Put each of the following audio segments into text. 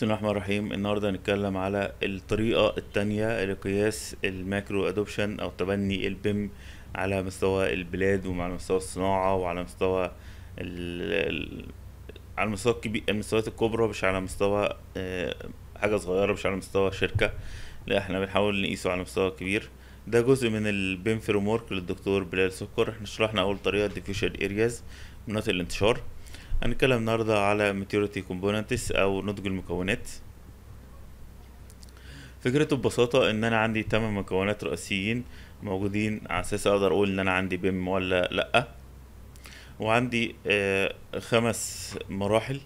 بسم الله الرحمن الرحيم النهارده هنتكلم على الطريقه الثانيه لقياس الماكرو ادوبشن او تبني البيم على مستوى البلاد وعلى مستوى الصناعه وعلى مستوى ال... على المستوى الكبير المستويات الكبرى مش على مستوى آه، حاجه صغيره مش على مستوى شركه لا احنا بنحاول نقيسه على مستوى كبير ده جزء من البيم فريم للدكتور بلال سكر احنا شرحنا اول طريقه ديفيوشن ارياز مناطق الانتشار هنتكلم النهارده على ماتيوريتي كومبوننتس او نضج المكونات فكرته ببساطة ان انا عندي تمن مكونات رئيسيين موجودين على اساس اقدر اقول ان انا عندي بيم ولا لأ وعندي آه، خمس مراحل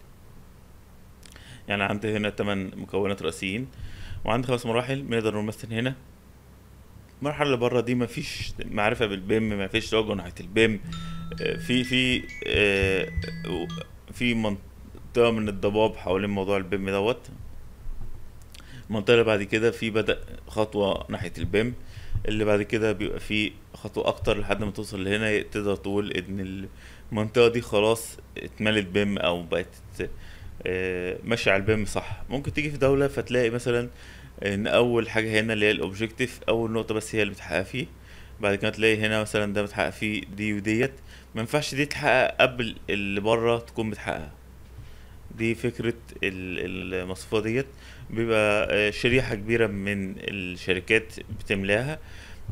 يعني عندي هنا تمن مكونات رئيسيين وعندي خمس مراحل نقدر نمثل هنا المرحلة اللي بره دي مفيش معرفة بالبيم مفيش توجه ناحية البيم في في آه، في منطقه من الضباب حوالين موضوع البيم دوت المنطقه اللي بعد كده في بدا خطوه ناحيه البيم اللي بعد كده بيبقى في خطوه اكتر لحد ما توصل لهنا تقدر تقول ان المنطقه دي خلاص اتملت بيم او بقت آه، ماشيه على البيم صح ممكن تيجي في دوله فتلاقي مثلا ان اول حاجه هنا اللي هي الاوبجكتيف اول نقطه بس هي اللي بتحقق فيه بعد كده تلاقي هنا مثلا ده متحقق فيه دي وديت ما ينفعش دي تتحقق قبل اللي بره تكون بتحققها دي فكره المصفوفه ديت بيبقى آه، شريحه كبيره من الشركات بتملاها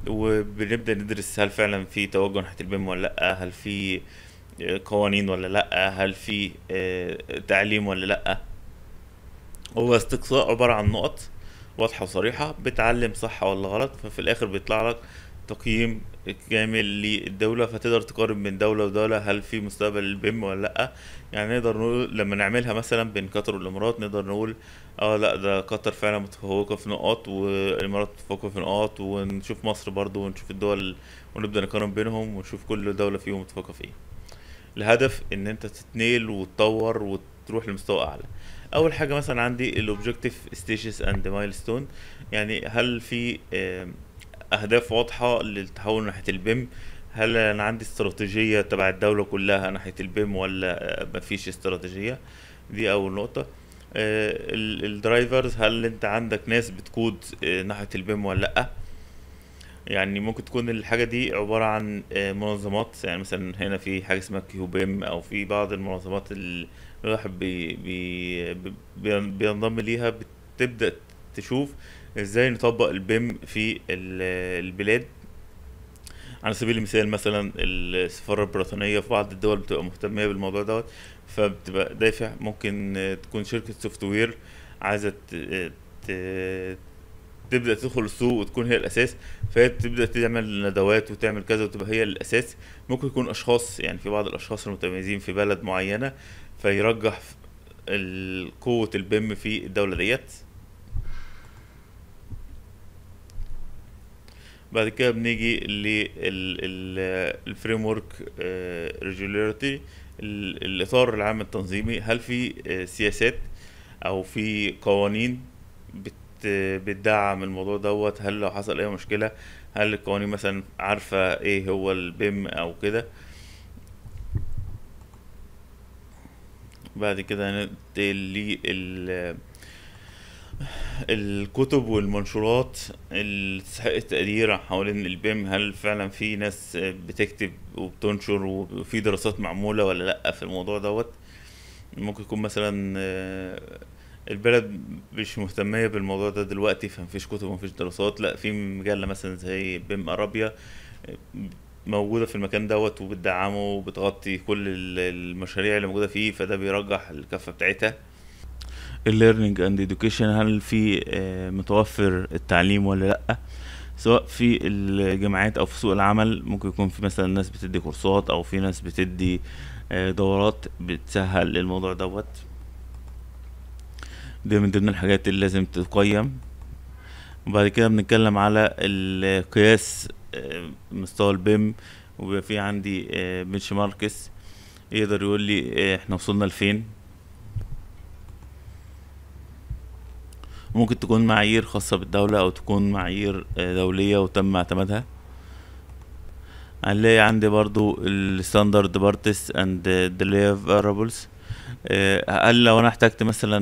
وبنبدا ندرس هل فعلا في توجه ناحيه البيم ولا لا هل في آه، قوانين ولا لا هل في آه، تعليم ولا لا هو استقصاء عباره عن نقط واضحه وصريحه بتعلم صح ولا غلط ففي الاخر بيطلع لك تقييم كامل للدولة فتقدر تقارن بين دولة ودولة هل في مستقبل للبيم ولا لأ يعني نقدر نقول لما نعملها مثلا بين قطر والإمارات نقدر نقول اه لا ده قطر فعلا متفوقة في نقاط والإمارات متفوقة في نقاط ونشوف مصر برضو ونشوف الدول ونبدأ نقارن بينهم ونشوف كل دولة فيهم متفوقة في ايه الهدف ان انت تتنيل وتطور وتروح لمستوى اعلى اول حاجه مثلا عندي الاوبجكتيف ستيجز اند مايلستون يعني هل في اهداف واضحه للتحول ناحيه البيم هل انا عندي استراتيجيه تبع الدوله كلها ناحيه البيم ولا مفيش استراتيجيه دي اول نقطه آه، الدرايفرز هل انت عندك ناس بتقود آه، ناحيه البيم ولا لا يعني ممكن تكون الحاجه دي عباره عن آه، منظمات يعني مثلا هنا في حاجه اسمها كيوبيم او في بعض المنظمات اللي الواحد بي بي بينضم ليها بتبدا تشوف ازاي نطبق البيم في البلاد على سبيل المثال مثلا السفاره البريطانيه في بعض الدول بتبقى مهتمه بالموضوع دوت فبتبقى دافع ممكن تكون شركه سوفت وير عايزه تبدا تدخل السوق وتكون هي الاساس فهي بتبدا تعمل ندوات وتعمل كذا وتبقى هي الاساس ممكن يكون اشخاص يعني في بعض الاشخاص المتميزين في بلد معينه فيرجح قوه البيم في الدوله ديت بعد كده بنيجي للفريم ورك ريجولاريتي آه، الاطار العام التنظيمي هل في آه، سياسات او في قوانين بتدعم الموضوع دوت هل لو حصل اي مشكله هل القوانين مثلا عارفه ايه هو البيم او كده بعد كده هننتقل لل الكتب والمنشورات اللي تستحق التقدير حوالين البيم هل فعلا في ناس بتكتب وبتنشر وفي دراسات معمولة ولا لأ في الموضوع دوت ممكن يكون مثلا آه، البلد مش مهتمية بالموضوع ده دلوقتي فمفيش كتب ومفيش دراسات لأ في مجلة مثلا زي بيم أرابيا آه، موجوده في المكان دوت وبتدعمه وبتغطي كل المشاريع اللي موجوده فيه فده بيرجح الكفه بتاعتها الليرنينج اند education هل في آه، متوفر التعليم ولا لا سواء في الجامعات او في سوق العمل ممكن يكون في مثلا ناس بتدي كورسات او في ناس بتدي آه، دورات بتسهل الموضوع دوت دي من ضمن الحاجات اللي لازم تقيم وبعد كده بنتكلم على القياس آه، مستوى البيم وبيبقى في عندي بنش ماركس يقدر يقول لي احنا وصلنا لفين ممكن تكون معايير خاصة بالدولة أو تكون معايير آه، دولية وتم اعتمادها هنلاقي عندي برضو الستاندرد بارتس اند ديليفرابلز هل لو انا احتجت مثلا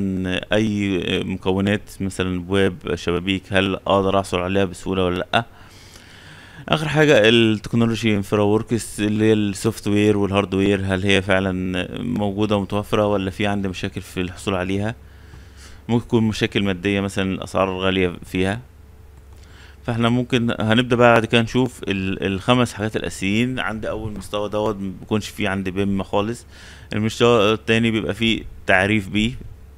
اي مكونات مثلا ابواب شبابيك هل اقدر احصل عليها بسهوله ولا لا اخر حاجه التكنولوجي انفرا ووركس اللي هي السوفت وير والهارد وير هل هي فعلا موجوده ومتوفره ولا في عندي مشاكل في الحصول عليها ممكن تكون مشاكل ماديه مثلا الاسعار غاليه فيها فاحنا ممكن هنبدا بقى بعد كده نشوف الخمس حاجات الاساسيين عند اول مستوى دوت مبيكونش بيكونش فيه عند بيم خالص المستوى التاني بيبقى فيه تعريف بيه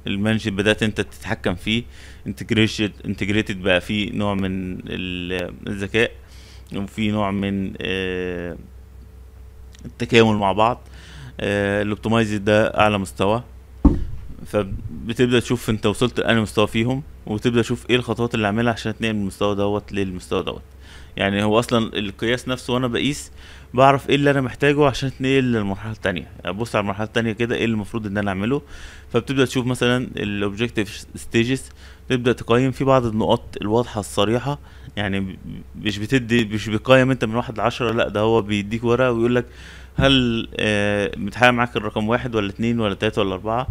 المانج بدات انت تتحكم فيه انتجريشن انتجريتد بقى فيه نوع من الذكاء وفي نوع من آه، التكامل مع بعض آه، الاوبتمايز ده اعلى مستوى فبتبدا تشوف انت وصلت لانهي مستوى فيهم وتبدا تشوف ايه الخطوات اللي عاملها عشان تنقل من المستوى دوت للمستوى دوت يعني هو اصلا القياس نفسه وانا بقيس بعرف ايه اللي انا محتاجه عشان اتنقل للمرحله التانية ابص يعني على المرحله التانية كده ايه المفروض ان انا اعمله فبتبدا تشوف مثلا الاوبجكتيف ستيجز تبدا تقيم في بعض النقاط الواضحه الصريحه يعني مش بتدي مش بيقيم انت من واحد لعشرة لا ده هو بيديك ورقه ويقول لك هل آه، متحقق معاك الرقم واحد ولا اتنين ولا تلاته ولا اربعه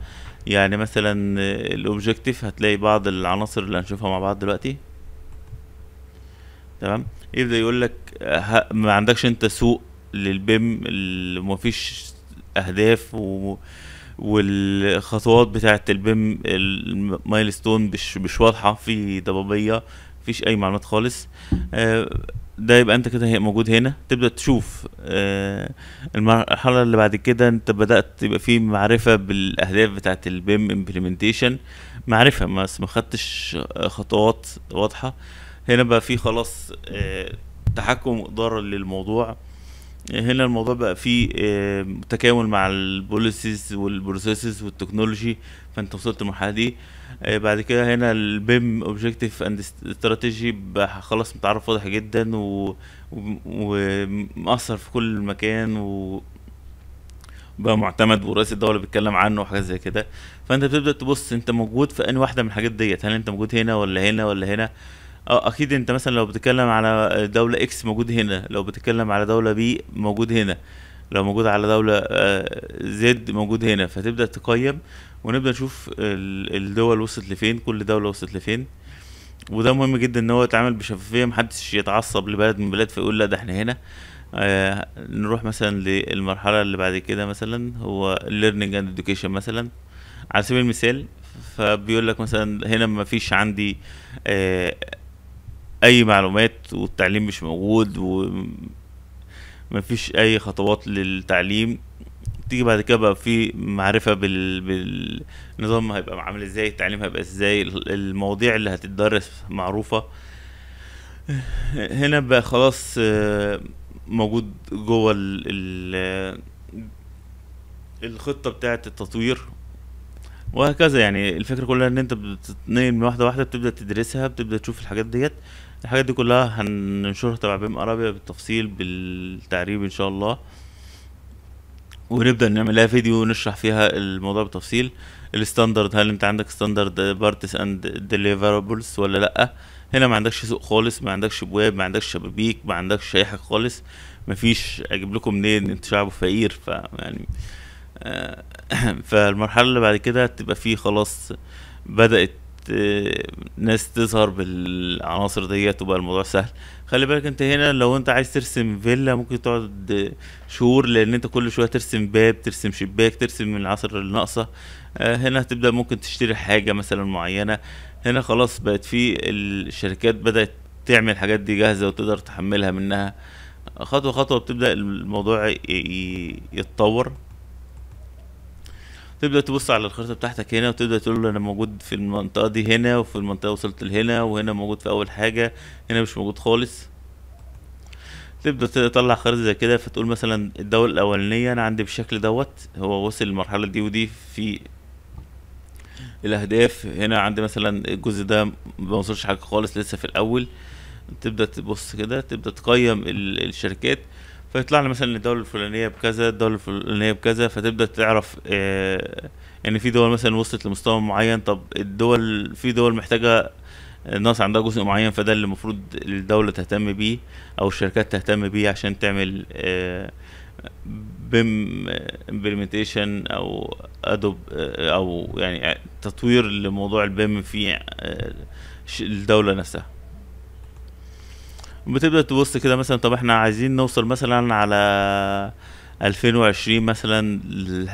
يعني مثلا الاوبجكتيف هتلاقي بعض العناصر اللي هنشوفها مع بعض دلوقتي تمام يبدا يقول لك آه، ما عندكش انت سوق للبيم اللي مفيش اهداف و والخطوات بتاعه البيم المايلستون مش مش واضحه في ضبابيه مفيش اي معلومات خالص آه، ده يبقى انت كده موجود هنا تبدا تشوف آه، المرحله اللي بعد كده انت بدات يبقى في معرفه بالاهداف بتاعه البيم امبلمنتيشن معرفه ما خدتش خطوات واضحه هنا بقى في خلاص آه، تحكم إدارة للموضوع هنا الموضوع بقى فيه آه، تكامل مع البوليسيز والبروسيسز والتكنولوجي فانت وصلت للمرحله دي آه، بعد كده هنا البيم اوبجكتيف اند استراتيجي بقى خلاص متعرف واضح جدا ومأثر في كل مكان و بقى معتمد ورئيس الدوله بيتكلم عنه وحاجات زي كده فانت بتبدا تبص انت موجود في انهي واحده من الحاجات ديت هل انت موجود هنا ولا هنا ولا هنا اه اكيد انت مثلا لو بتتكلم على دوله اكس موجود هنا لو بتتكلم على دوله بي موجود هنا لو موجود على دوله زد آه، موجود هنا فتبدا تقيم ونبدا نشوف الدول وصلت لفين كل دوله وصلت لفين وده مهم جدا ان هو يتعامل بشفافيه محدش يتعصب لبلد من بلاد فيقول لا ده احنا هنا آه نروح مثلا للمرحله اللي بعد كده مثلا هو learning and education مثلا على سبيل المثال فبيقول لك مثلا هنا ما فيش عندي آه اي معلومات والتعليم مش موجود ومفيش اي خطوات للتعليم تيجي بعد كده بقى في معرفه بال... بالنظام هيبقى عامل ازاي التعليم هيبقى ازاي المواضيع اللي هتتدرس معروفه هنا بقى خلاص آه، موجود جوه ال... ال... الخطه بتاعه التطوير وهكذا يعني الفكره كلها ان انت بتتنقل من واحده واحده بتبدا تدرسها بتبدا تشوف الحاجات ديت الحاجات دي كلها هننشرها تبع بيم ارابيا بالتفصيل بالتعريب ان شاء الله ونبدا نعمل لها فيديو نشرح فيها الموضوع بالتفصيل الستاندرد هل انت عندك ستاندرد بارتس اند ديليفرابلز ولا لا هنا ما عندكش سوق خالص ما عندكش ابواب ما عندكش شبابيك ما عندكش اي حاجه خالص مفيش اجيب لكم منين انت شعب فقير ف يعني آه، فالمرحله اللي بعد كده تبقى فيه خلاص بدات ناس تظهر بالعناصر ديت وبقى الموضوع سهل خلي بالك انت هنا لو انت عايز ترسم فيلا ممكن تقعد شهور لان انت كل شويه ترسم باب ترسم شباك ترسم من العصر اللي ناقصه آه، هنا هتبدا ممكن تشتري حاجه مثلا معينه هنا خلاص بقت في الشركات بدات تعمل الحاجات دي جاهزه وتقدر تحملها منها خطوه خطوه بتبدا الموضوع يتطور تبدا تبص على الخريطه بتاعتك هنا وتبدا تقول له انا موجود في المنطقه دي هنا وفي المنطقه وصلت لهنا وهنا موجود في اول حاجه هنا مش موجود خالص تبدا تطلع خريطه زي كده فتقول مثلا الدوله الاولانيه انا عندي بالشكل دوت هو وصل للمرحله دي ودي في الاهداف هنا عندي مثلا الجزء ده ما وصلش حاجه خالص لسه في الاول تبدا تبص كده تبدا تقيم الشركات فيطلع لي مثلا الدوله الفلانيه بكذا الدوله الفلانيه بكذا فتبدا تعرف ان آه، ان في دول مثلا وصلت لمستوى معين طب الدول في دول محتاجه الناس عندها جزء معين فده اللي المفروض الدولة تهتم بيه أو الشركات تهتم بيه عشان تعمل آه، بيم امبلمنتيشن أو أدوب آه، أو يعني تطوير لموضوع البيم في الدولة نفسها بتبدا تبص كده مثلا طب احنا عايزين نوصل مثلا على 2020 مثلا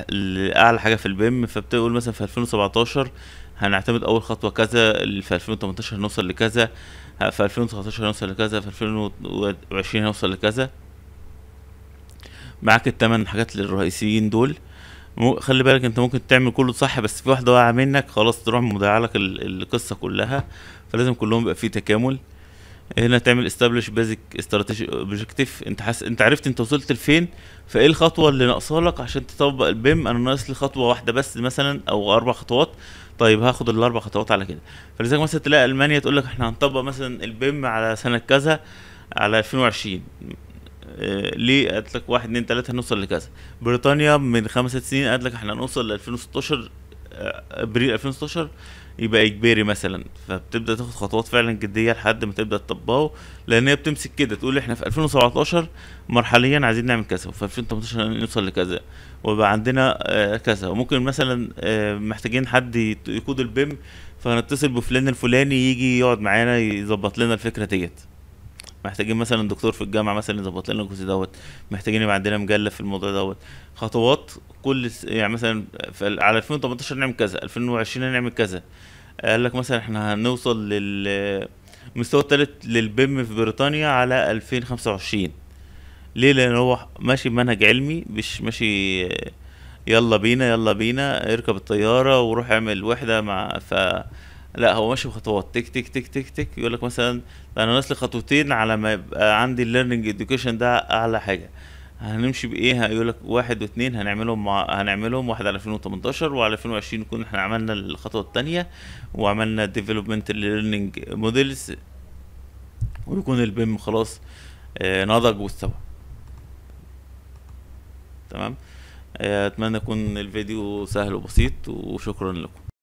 لاعلى حاجه في البيم فبتقول مثلا في 2017 هنعتمد اول خطوه كذا في 2018 هنوصل لكذا في 2019 هنوصل لكذا في 2020 هنوصل لكذا معاك التمن حاجات الرئيسيين دول خلي بالك انت ممكن تعمل كله صح بس في واحده واقعه منك خلاص تروح مضيعه لك القصه كلها فلازم كلهم يبقى في تكامل هنا إيه، تعمل استابليش بيزك استراتيجي اوبجكتيف انت حس... انت عرفت انت وصلت لفين فايه الخطوه اللي ناقصه لك عشان تطبق البيم انا ناقص لي خطوه واحده بس مثلا او اربع خطوات طيب هاخد الاربع خطوات على كده فلذلك مثلا تلاقي المانيا تقول لك احنا هنطبق مثلا البيم على سنه كذا على 2020 اه ليه قالت لك 1 2 3 هنوصل لكذا بريطانيا من خمس ست سنين قالت لك احنا هنوصل ل 2016 آه، ابريل 2016 يبقى اجباري مثلا فبتبدا تاخد خطوات فعلا جديه لحد ما تبدا تطبقه لان هي بتمسك كده تقول احنا في 2017 مرحليا عايزين نعمل كذا وفي 2018 نوصل لكذا ويبقى عندنا آه، كذا وممكن مثلا آه، محتاجين حد يقود البيم فهنتصل بفلان الفلاني يجي يقعد معانا يظبط لنا الفكره ديت محتاجين مثلا دكتور في الجامعه مثلا يظبط لنا الجزء دوت محتاجين يبقى عندنا مجله في الموضوع دوت خطوات كل س... يعني مثلا على 2018 نعمل كذا 2020 هنعمل كذا قال لك مثلا احنا هنوصل لل المستوى الثالث للبيم في بريطانيا على 2025 ليه لان هو ماشي بمنهج علمي مش ماشي يلا بينا يلا بينا اركب الطياره وروح اعمل وحده مع ف لا هو ماشي بخطوات تك تك تك تك تك يقول لك مثلا انا ناقص خطوتين على ما يبقى عندي الليرنينج اديوكيشن ده اعلى حاجه هنمشي بايه هيقول لك واحد واثنين هنعملهم مع... هنعملهم واحد على 2018 وعلى 2020 نكون احنا عملنا الخطوه الثانيه وعملنا ديفلوبمنت ليرنينج موديلز ويكون البيم خلاص آه، نضج واستوى تمام آه، اتمنى يكون الفيديو سهل وبسيط وشكرا لكم